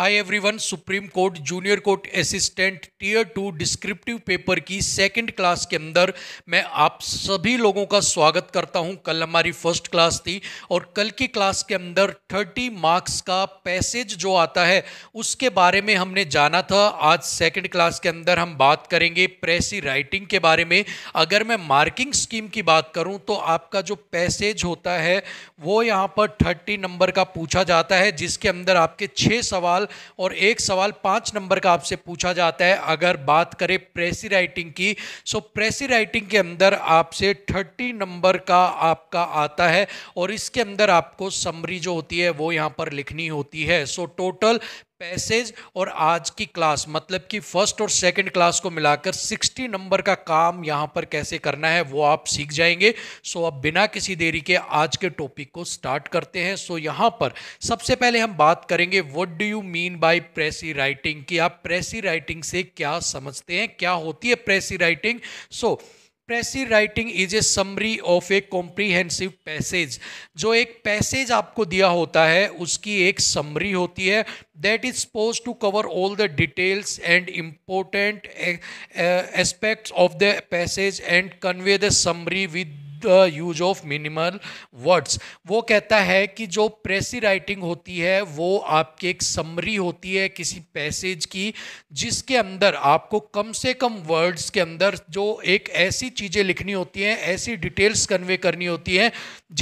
हाय everyone Supreme Court junior court assistant tier two descriptive paper की second class के अंदर मैं आप सभी लोगों का स्वागत करता हूं कल हमारी फर्स्ट क्लास थी और कल की क्लास के अंदर 30 मार्क्स का पैसेज जो आता है उसके बारे में हमने जाना था आज सेकंड क्लास के अंदर हम बात करेंगे प्रेसी राइटिंग के बारे में अगर मैं मार्किंग स्कीम की बात करूँ तो आपका जो पैसेज होता है वो यहाँ पर थर्टी नंबर का पूछा जाता है जिसके अंदर आपके छः सवाल और एक सवाल पाँच नंबर का आपसे पूछा जाता है अगर बात करें प्रेसी राइटिंग की सो प्रेसी राइटिंग के अंदर आपसे थर्टी नंबर का आपका आता है और इसके अंदर आपको समरी जो होती है वो यहाँ पर लिखनी होती है सो टोटल पैसेज और आज की क्लास मतलब कि फर्स्ट और सेकंड क्लास को मिलाकर 60 नंबर का काम यहाँ पर कैसे करना है वो आप सीख जाएंगे सो अब बिना किसी देरी के आज के टॉपिक को स्टार्ट करते हैं सो यहाँ पर सबसे पहले हम बात करेंगे what do you mean by precis writing कि आप प्रेसी राइटिंग से क्या समझते हैं क्या होती है precis writing so so, expressive writing is a summary of a comprehensive passage जो एक पैसेज आपको दिया होता है उसकी एक समरी होती है that is suppose to cover all the details and important aspects of the passage and convey the summary with the use of minimal words वो कहता है कि जो प्रेसी राइटिंग होती है वो आपकी एक समरी होती है किसी पैसेज की जिसके अंदर आपको कम से कम वर्ड्स के अंदर जो एक ऐसी चीज़ें लिखनी होती हैं ऐसी डिटेल्स कन्वे करनी होती हैं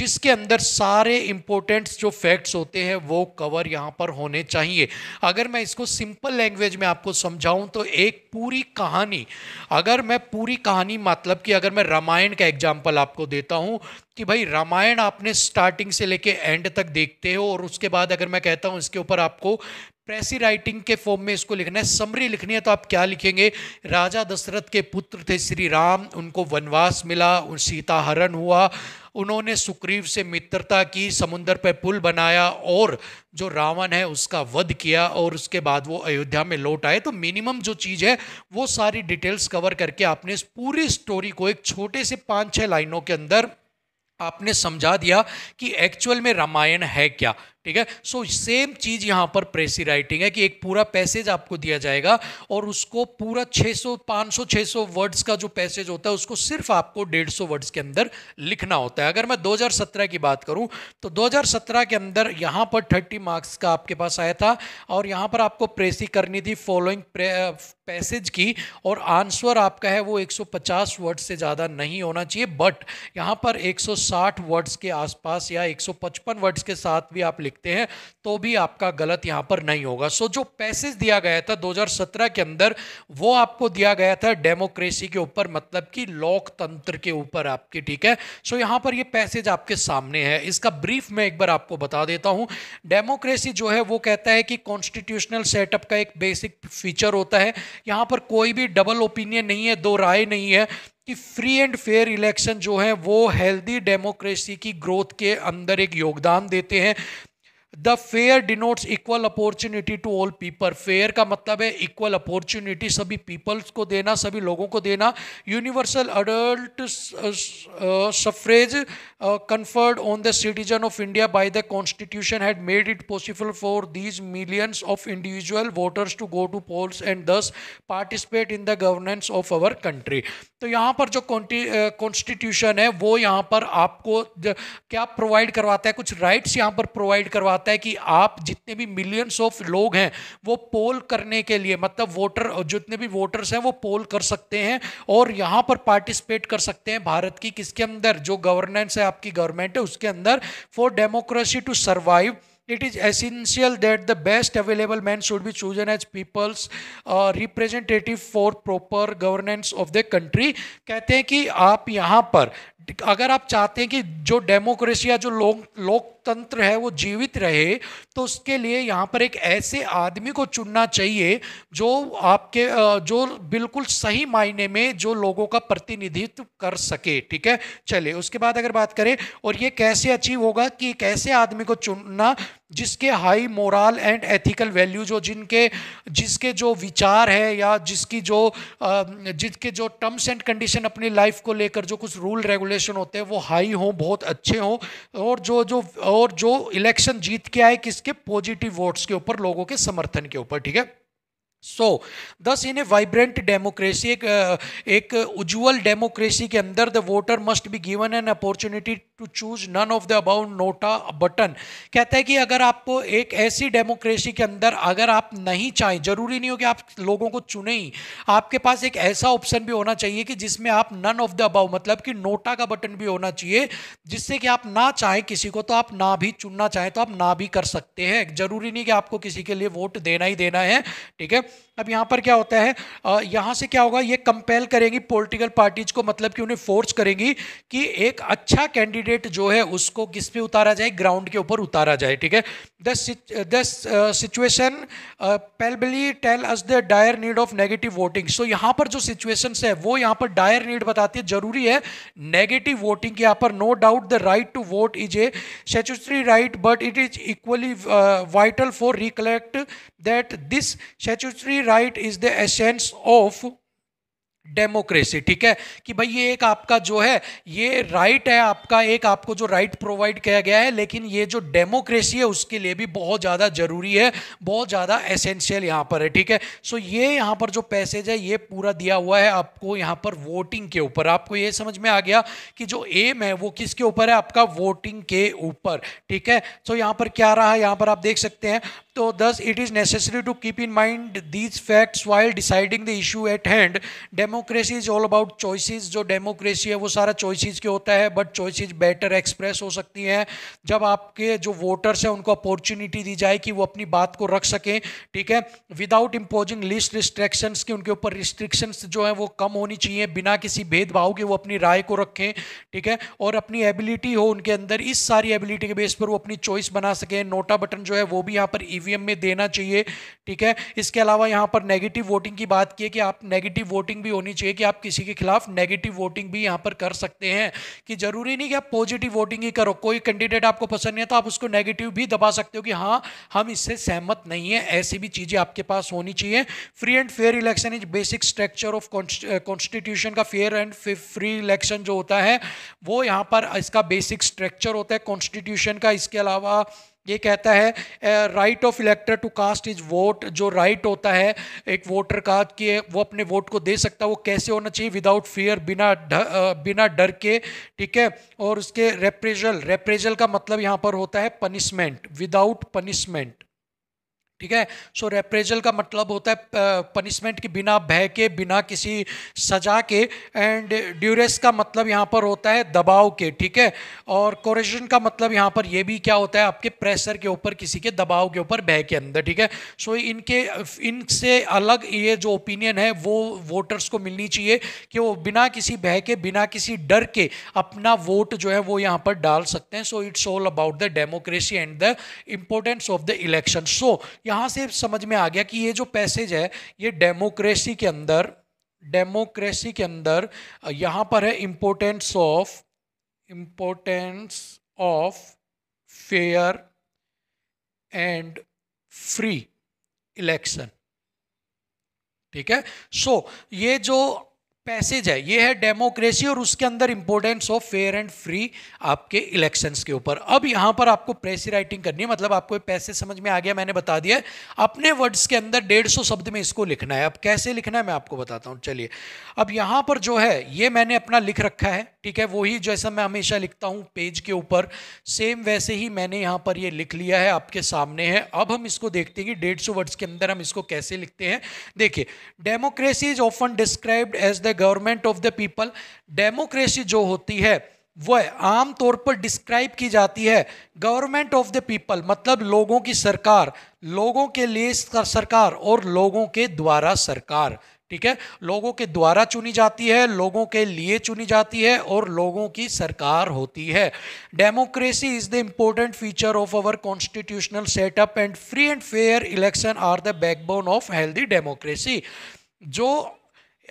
जिसके अंदर सारे इंपॉर्टेंट्स जो फैक्ट्स होते हैं वो कवर यहाँ पर होने चाहिए अगर मैं इसको सिंपल लैंग्वेज में आपको समझाऊँ तो एक पूरी कहानी अगर मैं पूरी कहानी मतलब कि अगर मैं रामायण का एग्जाम्पल आपको देता हूँ कि भाई रामायण आपने स्टार्टिंग से लेके एंड तक देखते हो और उसके बाद अगर मैं कहता हूँ इसके ऊपर आपको प्रेसी राइटिंग के फॉर्म में इसको लिखना है समरी लिखनी है तो आप क्या लिखेंगे राजा दशरथ के पुत्र थे श्री राम उनको वनवास मिला उन सीता हरण हुआ उन्होंने सुग्रीव से मित्रता की समुद्र पर पुल बनाया और जो रावण है उसका वध किया और उसके बाद वो अयोध्या में लौट आए तो मिनिमम जो चीज़ है वो सारी डिटेल्स कवर करके आपने इस पूरी स्टोरी को एक छोटे से पाँच छः लाइनों के अंदर आपने समझा दिया कि एक्चुअल में रामायण है क्या ठीक है सो सेम चीज़ यहां पर प्रेसी राइटिंग है कि एक पूरा पैसेज आपको दिया जाएगा और उसको पूरा 600 500 600 वर्ड्स का जो पैसेज होता है उसको सिर्फ आपको 150 वर्ड्स के अंदर लिखना होता है अगर मैं 2017 की बात करूं तो 2017 के अंदर यहां पर 30 मार्क्स का आपके पास आया था और यहां पर आपको प्रेसी करनी थी फॉलोइंग पैसेज की और आंसर आपका है वो 150 वर्ड्स से ज़्यादा नहीं होना चाहिए बट यहाँ पर 160 वर्ड्स के आसपास या 155 वर्ड्स के साथ भी आप लिख लिखते हैं तो भी आपका गलत यहां पर नहीं होगा सो so, जो पैसेज दिया गया था 2017 के अंदर वो आपको दिया गया था डेमोक्रेसी के ऊपर मतलब कि लोकतंत्र के ऊपर आपके ठीक है सो so, यहाँ पर ये पैसेज आपके सामने है इसका ब्रीफ मैं एक बार आपको बता देता हूं डेमोक्रेसी जो है वो कहता है कि कॉन्स्टिट्यूशनल सेटअप का एक बेसिक फीचर होता है यहां पर कोई भी डबल ओपिनियन नहीं है दो राय नहीं है कि फ्री एंड फेयर इलेक्शन जो है वो हेल्दी डेमोक्रेसी की ग्रोथ के अंदर एक योगदान देते हैं the fair denotes equal opportunity to all people fair का मतलब है इक्वल अपॉर्चुनिटी सभी पीपल्स को देना सभी लोगों को देना universal adult suffrage conferred on the citizen of India by the constitution had made it possible for these millions of individual voters to go to polls and thus participate in the governance of our country तो यहाँ पर जो constitution uh, है वो यहाँ पर आपको क्या प्रोवाइड करवाता है कुछ राइट्स यहाँ पर प्रोवाइड करवाता आता है कि आप जितने भी मिलियंस ऑफ लोग हैं वो पोल करने के लिए मतलब वोटर जितने भी वोटर्स हैं वो पोल कर सकते हैं और यहाँ पर पार्टिसिपेट कर सकते हैं भारत की किसके अंदर जो गवर्नेंस है आपकी गवर्नमेंट है उसके अंदर for democracy to survive it is essential that the best available man should be chosen as people's representative for proper governance of the country कहते हैं कि आप यहाँ पर अगर आप चाहते हैं कि जो डेमोक्रेसी या जो लोक लोकतंत्र है वो जीवित रहे तो उसके लिए यहाँ पर एक ऐसे आदमी को चुनना चाहिए जो आपके जो बिल्कुल सही मायने में जो लोगों का प्रतिनिधित्व कर सके ठीक है चले उसके बाद अगर बात करें और ये कैसे अचीव होगा कि एक ऐसे आदमी को चुनना जिसके high moral and ethical value जो जिनके जिसके जो विचार है या जिसकी जो जिसके जो टर्म्स एंड कंडीशन अपनी लाइफ को लेकर जो कुछ रूल रेगुलेशन रिप्रेजेंटेशन होते हैं वो हाई हों बहुत अच्छे हों और जो जो और जो इलेक्शन जीत के आए किसके पॉजिटिव वोट्स के ऊपर लोगों के समर्थन के ऊपर ठीक है सो दस इन ए वाइब्रेंट डेमोक्रेसी एक एक उज्जवल डेमोक्रेसी के अंदर the voter must be given an opportunity to choose none of the above NOTA button कहता है कि अगर आपको एक ऐसी डेमोक्रेसी के अंदर अगर आप नहीं चाहें जरूरी नहीं हो कि आप लोगों को चुने ही आपके पास एक ऐसा ऑप्शन भी होना चाहिए कि जिसमें आप नन ऑफ द अबाउ मतलब कि नोटा का बटन भी होना चाहिए जिससे कि आप ना चाहें किसी को तो आप ना भी चुनना चाहें तो आप ना भी कर सकते हैं जरूरी नहीं कि आपको किसी के लिए वोट देना ही देना है ठीक है अब यहाँ पर क्या होता है यहाँ से क्या होगा ये कंपेल करेंगी पॉलिटिकल पार्टीज को मतलब कि उन्हें फोर्स करेंगी कि एक अच्छा कैंडिडेट जो है उसको किस पे उतारा जाए ग्राउंड के ऊपर उतारा जाए ठीक है thus situation palpably tell us the dire need of negative voting so यहाँ पर जो सिचुएशन है वो यहाँ पर डायर नीड बताती है जरूरी है नेगेटिव वोटिंग की यहाँ पर no doubt the right to vote is a statutory right but it is equally vital for recollect that this statutory right is the essence of democracy ठीक है कि भाई ये एक आपका जो है ये राइट right है आपका एक आपको जो राइट right प्रोवाइड किया गया है लेकिन ये जो डेमोक्रेसी है उसके लिए भी बहुत ज़्यादा जरूरी है बहुत ज़्यादा एसेंशियल यहाँ पर है ठीक है सो so ये यहाँ पर जो पैसेज है ये पूरा दिया हुआ है आपको यहाँ पर वोटिंग के ऊपर आपको ये समझ में आ गया कि जो एम है वो किसके ऊपर है आपका वोटिंग के ऊपर ठीक है सो so यहाँ पर क्या रहा यहाँ पर आप देख सकते हैं तो thus it is necessary to keep in mind these facts while deciding the issue at hand democracy is all about choices जो डेमोक्रेसी है वो सारा चॉइसिस के होता है बट चॉइसिस बेटर एक्सप्रेस हो सकती हैं जब आपके जो वोटर्स हैं उनको अपॉर्चुनिटी दी जाए कि वो अपनी बात को रख सकें ठीक है विदाउट इम्पोजिंग लिस्ट रिस्ट्रिक्शंस के उनके ऊपर रिस्ट्रिक्शंस जो है वो कम होनी चाहिए बिना किसी भेदभाव के वो अपनी राय को रखें ठीक है और अपनी एबिलिटी हो उनके अंदर इस सारी एबिलिटी के बेस पर वो अपनी चॉइस बना सकें नोटा बटन जो है वो भी यहाँ पर ई ईवीएम में देना चाहिए ठीक है इसके अलावा यहाँ पर नेगेटिव वोटिंग की बात की है कि आप नेगेटिव वोटिंग भी होनी चाहिए कि आप किसी के खिलाफ नेगेटिव वोटिंग भी यहाँ पर कर सकते हैं कि जरूरी नहीं कि आप पॉजिटिव वोटिंग ही करो कोई कैंडिडेट आपको पसंद नहीं है तो आप उसको नेगेटिव भी दबा सकते हो कि हाँ हम इससे सहमत नहीं है ऐसी भी चीज़ें आपके पास होनी चाहिए free and fair election is basic structure of constitution का फेयर एंड फ्री इलेक्शन जो होता है वो यहाँ पर इसका बेसिक स्ट्रक्चर होता है कॉन्स्टिट्यूशन का इसके अलावा ये कहता है right of elector to cast is vote जो राइट right होता है एक वोटर का कि वो अपने वोट को दे सकता है वो कैसे होना चाहिए विदाउट फियर बिना बिना डर के ठीक है और उसके रेप्रेजल रेप्रेजल का मतलब यहाँ पर होता है पनिशमेंट विदाउट पनिशमेंट ठीक है सो रेप्रेजल का मतलब होता है पनिशमेंट के बिना भय के बिना किसी सजा के एंड ड्यूरेस का मतलब यहाँ पर होता है दबाव के ठीक है और कोरेशन का मतलब यहाँ पर ये भी क्या होता है आपके प्रेशर के ऊपर किसी के दबाव के ऊपर भय के अंदर ठीक है सो इनके इनसे अलग ये जो ओपिनियन है वो वोटर्स को मिलनी चाहिए कि वो बिना किसी भय के बिना किसी डर के अपना वोट जो है वो यहाँ पर डाल सकते हैं so it's all about the democracy and the importance of the election so यहां से समझ में आ गया कि ये जो पैसेज है ये डेमोक्रेसी के अंदर डेमोक्रेसी के अंदर यहां पर है importance of importance of fair and free election ठीक है सो so, ये जो पैसेज है ये है डेमोक्रेसी और उसके अंदर importance of fair and free आपके इलेक्शंस के ऊपर अब यहां पर आपको प्रेसी राइटिंग करनी है मतलब आपको पैसे समझ में आ गया मैंने बता दिया अपने वर्ड्स के अंदर डेढ़ सौ शब्द में इसको लिखना है अब कैसे लिखना है मैं आपको बताता हूं चलिए अब यहां पर जो है ये मैंने अपना लिख रखा है ठीक है वही जैसा मैं हमेशा लिखता हूं पेज के ऊपर सेम वैसे ही मैंने यहां पर यह लिख लिया है आपके सामने है अब हम इसको देखते हैं कि डेढ़ वर्ड्स के अंदर हम इसको कैसे लिखते हैं देखिए democracy is often described as the government of the people democracy जो होती है वह आम तौर पर डिस्क्राइब की जाती है गवर्नमेंट ऑफ द पीपल मतलब लोगों की सरकार लोगों के लिए सरकार और लोगों के द्वारा सरकार ठीक है लोगों के द्वारा चुनी जाती है लोगों के लिए चुनी जाती है और लोगों की सरकार होती है democracy is the important feature of our constitutional setup and free and fair election are the backbone of healthy democracy जो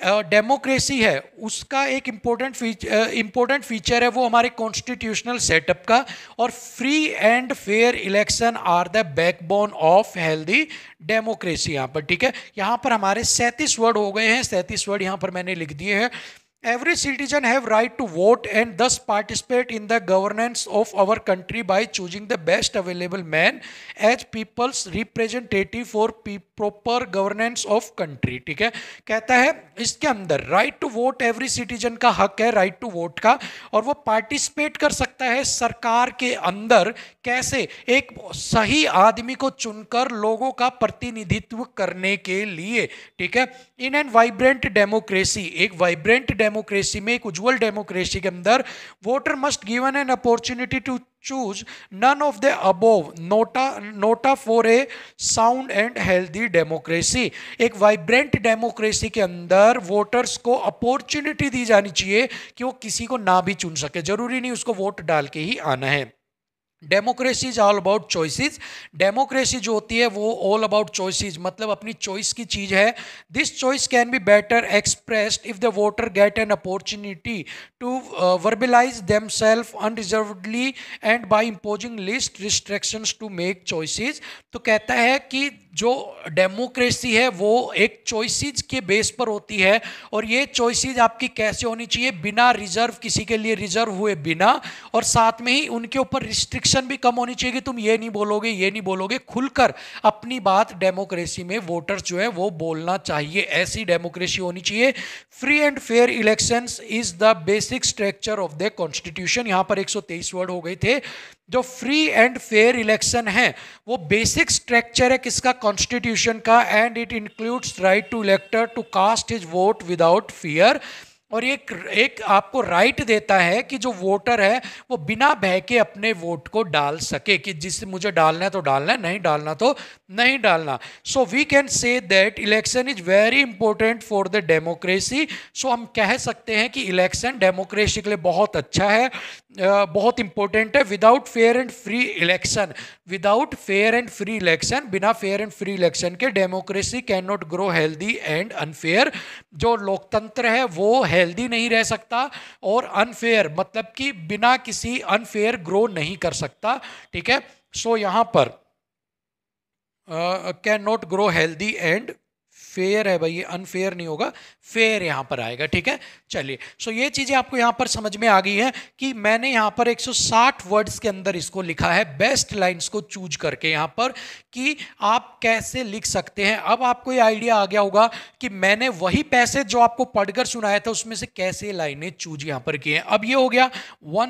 डेमोक्रेसी है उसका एक इम्पोर्टेंट इम्पोर्टेंट फीचर है वो हमारे कॉन्स्टिट्यूशनल सेटअप का और free and fair election are the backbone of healthy democracy यहाँ पर ठीक है यहाँ पर हमारे सैंतीस वर्ड हो गए हैं सैंतीस वर्ड यहाँ पर मैंने लिख दिए हैं every citizen have right to vote and thus participate in the governance of our country by choosing the best available man as people's representative for pe proper governance of country ठीक है कहता है इसके अंदर right to vote every citizen का हक है right to vote का और वो पार्टिसिपेट कर सकता है सरकार के अंदर कैसे एक सही आदमी को चुनकर लोगों का प्रतिनिधित्व करने के लिए ठीक है इन एन वाइब्रेंट डेमोक्रेसी एक वाइब्रेंट डेमोक्रेसी में एक उज्जवल डेमोक्रेसी के अंदर voter must given an opportunity to choose none of the above nota nota for a sound and healthy democracy एक वाइब्रेंट डेमोक्रेसी के अंदर वोटर्स को अपॉर्चुनिटी दी जानी चाहिए कि वो किसी को ना भी चुन सके जरूरी नहीं उसको वोट डाल के ही आना है democracy is all about choices democracy जो होती है वो ऑल अबाउट चॉइसिस मतलब अपनी चॉइस की चीज़ है this choice can be better expressed if the voter get an opportunity to verbalize them self unreservedly and by imposing least restrictions to make choices तो कहता है कि जो डेमोक्रेसी है वो एक चॉइसिस के बेस पर होती है और ये चॉइसेस आपकी कैसे होनी चाहिए बिना रिजर्व किसी के लिए रिजर्व हुए बिना और साथ में ही उनके ऊपर रिस्ट्रिक्शन भी कम होनी चाहिए कि तुम ये नहीं बोलोगे ये नहीं बोलोगे खुलकर अपनी बात डेमोक्रेसी में वोटर्स जो है वो बोलना चाहिए ऐसी डेमोक्रेसी होनी चाहिए free and fair election is the basic structure of the constitution यहाँ पर एक वर्ड हो गए थे जो फ्री एंड फेयर इलेक्शन है वो बेसिक स्ट्रक्चर है किसका कॉन्स्टिट्यूशन का and it includes right to elector to cast his vote without fear और एक एक आपको राइट देता है कि जो वोटर है वो बिना भय के अपने वोट को डाल सके कि जिससे मुझे डालना है तो डालना है नहीं डालना तो नहीं डालना so we can say that election is very important for the democracy so हम कह सकते हैं कि इलेक्शन डेमोक्रेसी के लिए बहुत अच्छा है बहुत इंपॉर्टेंट है without fair and free election without fair and free election बिना फेयर एंड फ्री इलेक्शन के democracy can not grow healthy and unfair जो लोकतंत्र है वो हेल्दी नहीं रह सकता और अनफेयर मतलब कि बिना किसी अनफेयर ग्रो नहीं कर सकता ठीक है सो so, यहाँ पर can not grow healthy and fair है भाई ये अनफेयर नहीं होगा फेयर यहाँ पर आएगा ठीक है चलिए सो ये चीज़ें आपको यहाँ पर समझ में आ गई है कि मैंने यहाँ पर 160 वर्ड्स के अंदर इसको लिखा है बेस्ट लाइन्स को चूज करके यहाँ पर कि आप कैसे लिख सकते हैं अब आपको ये आइडिया आ गया होगा कि मैंने वही पैसे जो आपको पढ़कर सुनाया था उसमें से कैसे लाइनें चूज यहाँ पर किए हैं अब ये हो गया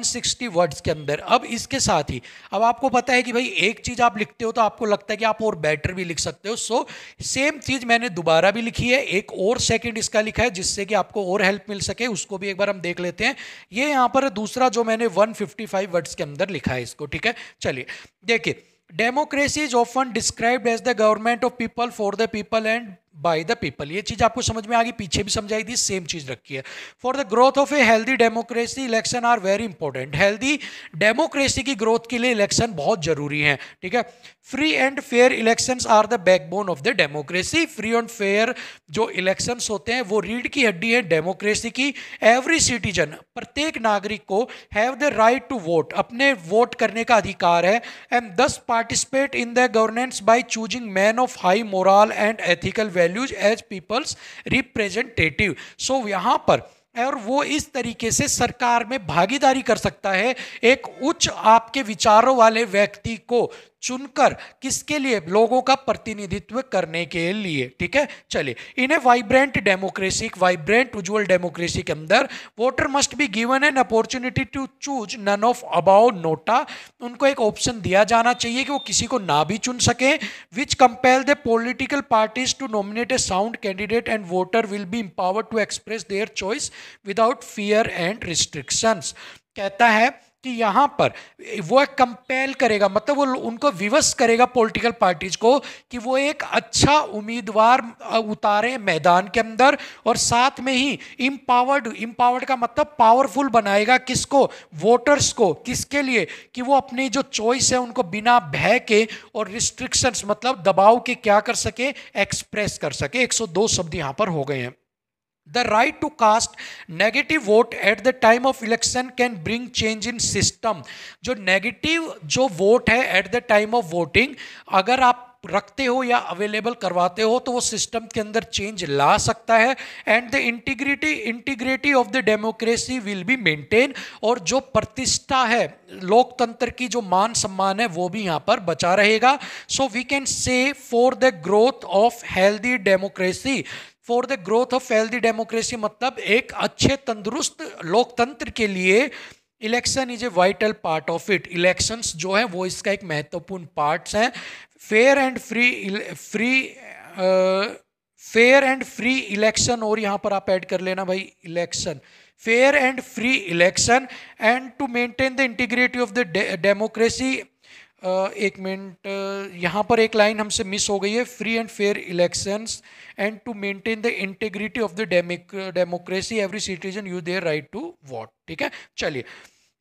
160 वर्ड्स के अंदर अब इसके साथ ही अब आपको पता है कि भाई एक चीज़ आप लिखते हो तो आपको लगता है कि आप और बेटर भी लिख सकते हो सो सेम चीज़ मैंने दोबारा दोबारा भी लिखी है एक और सेकंड इसका लिखा है जिससे कि आपको और हेल्प मिल सके उसको भी एक बार हम देख लेते हैं ये यहाँ पर दूसरा जो मैंने 155 वर्ड्स के अंदर लिखा है इसको ठीक है चलिए देखिए democracy is often described as the government of people for the people and by the people ये चीज आपको समझ में आ गई पीछे भी समझाई थी सेम चीज रखी है for the growth of a healthy democracy election are very important healthy democracy की ग्रोथ के लिए इलेक्शन बहुत जरूरी है ठीक है free and fair elections are the backbone of the democracy free and fair जो इलेक्शंस होते हैं वो रीढ़ की हड्डी है डेमोक्रेसी की एवरी सिटीजन प्रत्येक नागरिक को have the right to vote अपने वोट करने का अधिकार है and thus participate in the governance by choosing man of high moral and ethical value values as people's representative so यहाँ पर और वो इस तरीके से सरकार में भागीदारी कर सकता है एक उच्च आपके विचारों वाले व्यक्ति को चुनकर किसके लिए लोगों का प्रतिनिधित्व करने के लिए ठीक है चलिए इन्हें वाइब्रेंट डेमोक्रेसी वाइब्रेंट उज्जवल डेमोक्रेसी के अंदर voter must be given an opportunity to choose none of above NOTA उनको एक ऑप्शन दिया जाना चाहिए कि वो किसी को ना भी चुन सके which compel the political parties to nominate a sound candidate and voter will be empowered to express their choice without fear and restrictions कहता है कि यहाँ पर वो एक कंपेल करेगा मतलब वो उनको विवश करेगा पॉलिटिकल पार्टीज को कि वो एक अच्छा उम्मीदवार उतारे मैदान के अंदर और साथ में ही इम्पावर्ड इम्पावर्ड का मतलब पावरफुल बनाएगा किसको वोटर्स को किसके लिए कि वो अपनी जो चॉइस है उनको बिना भय के और रिस्ट्रिक्शंस मतलब दबाव के क्या कर सके एक्सप्रेस कर सके 102 शब्द यहाँ पर हो गए हैं The right to cast negative vote at the time of election can bring change in system. जो negative जो vote है at the time of voting अगर आप रखते हो या अवेलेबल करवाते हो तो वो सिस्टम के अंदर चेंज ला सकता है and the integrity integrity of the democracy will be maintain और जो प्रतिष्ठा है लोकतंत्र की जो मान सम्मान है वो भी यहाँ पर बचा रहेगा so we can say for the growth of healthy democracy for the growth of healthy democracy मतलब एक अच्छे तंदुरुस्त लोकतंत्र के लिए election is a vital part of it elections जो है वो इसका एक महत्वपूर्ण पार्ट्स हैं fair and free free fair and free election और यहाँ पर आप ऐड कर लेना भाई election fair and free election and to maintain the integrity of the democracy एक मिनट यहाँ पर एक लाइन हमसे मिस हो गई है free and fair elections and to maintain the integrity of the democracy every citizen use their right to vote ठीक है चलिए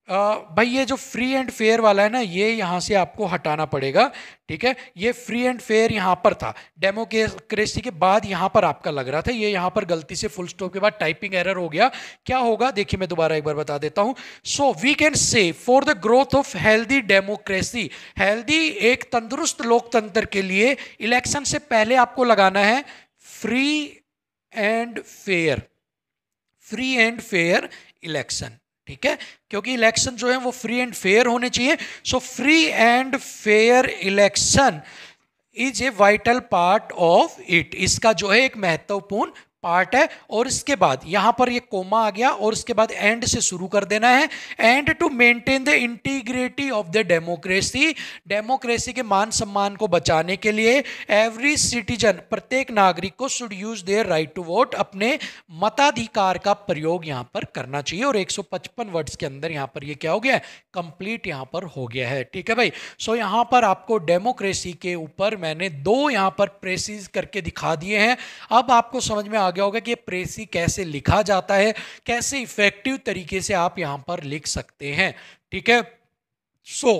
भाई ये जो फ्री एंड फेयर वाला है ना ये यहाँ से आपको हटाना पड़ेगा ठीक है ये फ्री एंड फेयर यहाँ पर था डेमोक्रेसी के बाद यहाँ पर आपका लग रहा था ये यहाँ पर गलती से फुल स्टॉप के बाद टाइपिंग एरर हो गया क्या होगा देखिए मैं दोबारा एक बार बता देता हूँ so we can say for the growth of healthy democracy healthy एक तंदुरुस्त लोकतंत्र के लिए इलेक्शन से पहले आपको लगाना है free and fair free and fair election ठीक है क्योंकि इलेक्शन जो है वो फ्री एंड फेयर होने चाहिए so free and fair election is a vital part of it इसका जो है एक महत्वपूर्ण पार्ट है और इसके बाद यहां पर ये कोमा आ गया और इसके बाद एंड से शुरू कर देना है and to maintain the integrity of the democracy democracy के मान सम्मान को बचाने के लिए एवरी सिटीजन प्रत्येक नागरिक को should use their right to vote अपने मताधिकार का प्रयोग यहां पर करना चाहिए और 155 वर्ड्स के अंदर यहां पर ये यह क्या हो गया कंप्लीट यहां पर हो गया है ठीक है भाई सो so, यहां पर आपको डेमोक्रेसी के ऊपर मैंने दो यहां पर प्रेसिस करके दिखा दिए हैं अब आपको समझ में आ आ गया होगा कि प्रेसी कैसे लिखा जाता है कैसे इफेक्टिव तरीके से आप यहां पर लिख सकते हैं ठीक है सो so,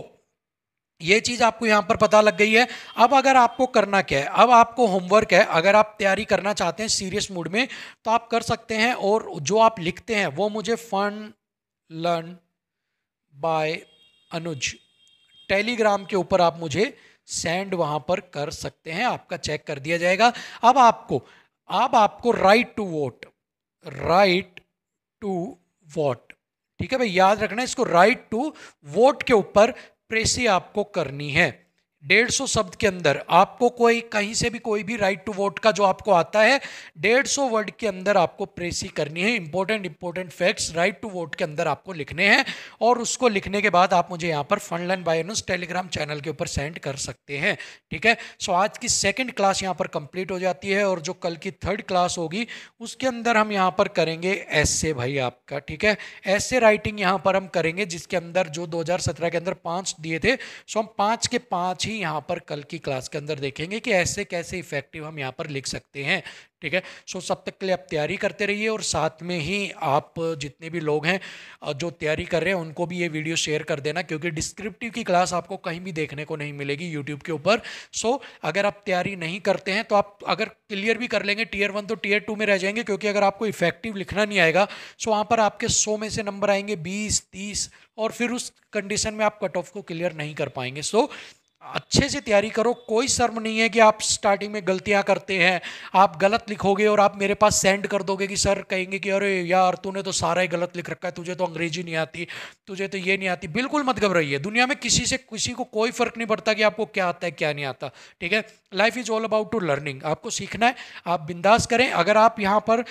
ये चीज़ आपको यहां पर पता लग गई है अब अगर आपको करना क्या है अब आपको होमवर्क है अगर आप तैयारी करना चाहते हैं सीरियस मूड में तो आप कर सकते हैं और जो आप लिखते हैं वो मुझे fun learn by Anuj Telegram के ऊपर आप मुझे सेंड वहां पर कर सकते हैं आपका चेक कर दिया जाएगा अब आपको अब आपको right to vote right to vote ठीक है भाई याद रखना इसको राइट टू वोट के ऊपर प्रेसी आपको करनी है डेढ़ सौ शब्द के अंदर आपको कोई कहीं से भी कोई भी राइट टू वोट का जो आपको आता है डेढ़ सौ वर्ड के अंदर आपको प्रेसी करनी है important important facts right to vote के अंदर आपको लिखने हैं और उसको लिखने के बाद आप मुझे यहाँ पर फनलैंड बायनस टेलीग्राम चैनल के ऊपर सेंड कर सकते हैं ठीक है सो आज की सेकेंड क्लास यहाँ पर कंप्लीट हो जाती है और जो कल की थर्ड क्लास होगी उसके अंदर हम यहाँ पर करेंगे ऐसे भाई आपका ठीक है ऐसे राइटिंग यहाँ पर हम करेंगे जिसके अंदर जो दो के अंदर पाँच दिए थे सो हम पाँच के पाँच ही भी यहाँ पर कल की क्लास के अंदर देखेंगे कि ऐसे कैसे इफेक्टिव हम यहाँ पर लिख सकते हैं ठीक है सो सब तक के लिए आप तैयारी करते रहिए और साथ में ही आप जितने भी लोग हैं जो तैयारी कर रहे हैं उनको भी ये वीडियो शेयर कर देना क्योंकि डिस्क्रिप्टिव की क्लास आपको कहीं भी देखने को नहीं मिलेगी यूट्यूब के ऊपर सो अगर आप तैयारी नहीं करते हैं तो आप अगर क्लियर भी कर लेंगे टीयर वन तो टीयर टू में रह जाएंगे क्योंकि अगर आपको इफेक्टिव लिखना नहीं आएगा सो वहाँ पर आपके सौ में से नंबर आएंगे बीस तीस और फिर उस कंडीशन में आप कट ऑफ को क्लियर नहीं कर पाएंगे सो so, अच्छे से तैयारी करो कोई शर्म नहीं है कि आप स्टार्टिंग में गलतियां करते हैं आप गलत लिखोगे और आप मेरे पास सेंड कर दोगे कि सर कहेंगे कि अरे यार तूने तो सारा ही गलत लिख रखा है तुझे तो अंग्रेजी नहीं आती तुझे तो ये नहीं आती बिल्कुल मत घबराइए दुनिया में किसी से किसी को कोई फर्क नहीं पड़ता कि आपको क्या आता है क्या नहीं आता ठीक है life is all about to learning आपको सीखना है आप बिंदास करें अगर आप यहाँ पर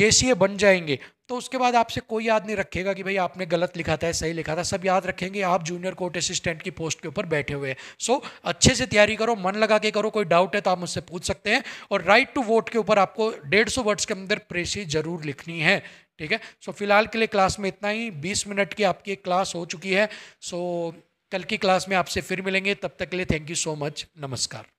जे बन जाएंगे तो उसके बाद आपसे कोई याद नहीं रखेगा कि भाई आपने गलत लिखा था सही लिखा था सब याद रखेंगे आप जूनियर कोर्ट असिस्टेंट की पोस्ट के ऊपर बैठे हुए हैं सो so, अच्छे से तैयारी करो मन लगा के करो कोई डाउट है तो आप मुझसे पूछ सकते हैं और राइट टू वोट के ऊपर आपको डेढ़ सौ वर्ड्स के अंदर प्रेसी जरूर लिखनी है ठीक है सो so, फिलहाल के लिए क्लास में इतना ही बीस मिनट की आपकी क्लास हो चुकी है सो so, कल की क्लास में आपसे फिर मिलेंगे तब तक के लिए थैंक यू सो मच नमस्कार